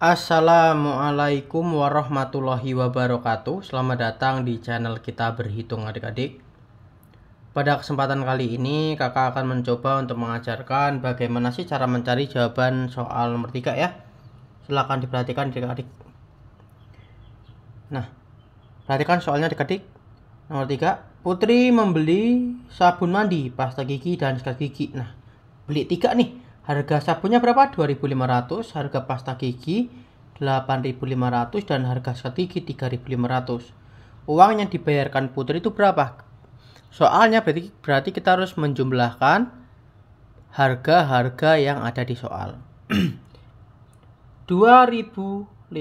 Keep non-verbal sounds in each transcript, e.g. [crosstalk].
Assalamualaikum warahmatullahi wabarakatuh Selamat datang di channel kita berhitung adik-adik Pada kesempatan kali ini kakak akan mencoba untuk mengajarkan bagaimana sih cara mencari jawaban soal nomor 3 ya Silahkan diperhatikan adik-adik Nah, perhatikan soalnya adik-adik Nomor 3 Putri membeli sabun mandi, pasta gigi, dan sikat gigi Nah, beli tiga nih Harga sabunnya berapa? 2.500, harga pasta gigi 8.500 dan harga sikat gigi 3.500. Uang yang dibayarkan Putri itu berapa? Soalnya berarti berarti kita harus menjumlahkan harga-harga yang ada di soal. 2500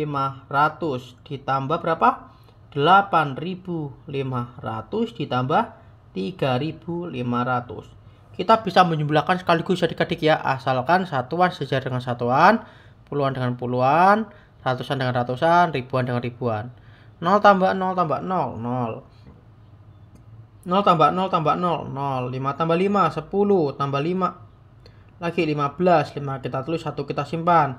[clears throat] ditambah berapa? 8500 ditambah 3500 kita bisa menjumlahkan sekaligus adik-adik ya, asalkan satuan sejajar dengan satuan, puluhan dengan puluhan, ratusan dengan ratusan, ribuan dengan ribuan. 0 tambah 0 tambah 0, 0. 0 tambah 0 tambah 0, 0. 5 tambah 5, 10. Tambah 5, lagi 15. 5 kita tulis, 1 kita simpan.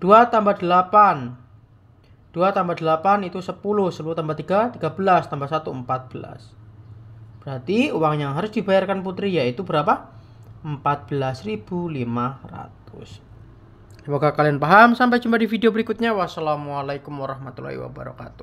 2 tambah 8, 2 tambah 8 itu 10, 10 tambah 3, 13, tambah 1, 14. Berarti uang yang harus dibayarkan putri yaitu berapa? 14.500. Semoga kalian paham. Sampai jumpa di video berikutnya. Wassalamualaikum warahmatullahi wabarakatuh.